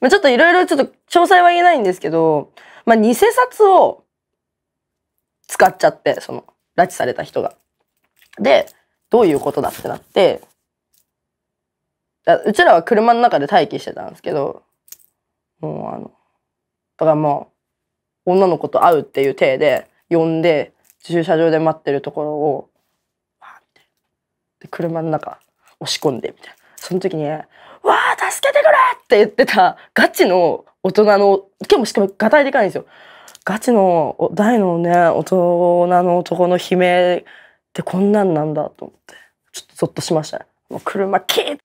まあ、ちょっといろいろちょっと詳細は言えないんですけど、まあ、偽札を使っちゃって、その、拉致された人が。で、どういうことだってなって、うちらは車の中で待機してたんですけど、もうあの、だからもう、女の子と会うっていう体で、呼んで、駐車場で待ってるところを、で、車の中、押し込んで、みたいな。その時に、わー助けてくれって言ってたガチの大人の、今日もしかもがたいでかいんですよ。ガチの大のね、大人の男の悲鳴ってこんなんなんだと思って、ちょっとゾッとしましたもう車キッ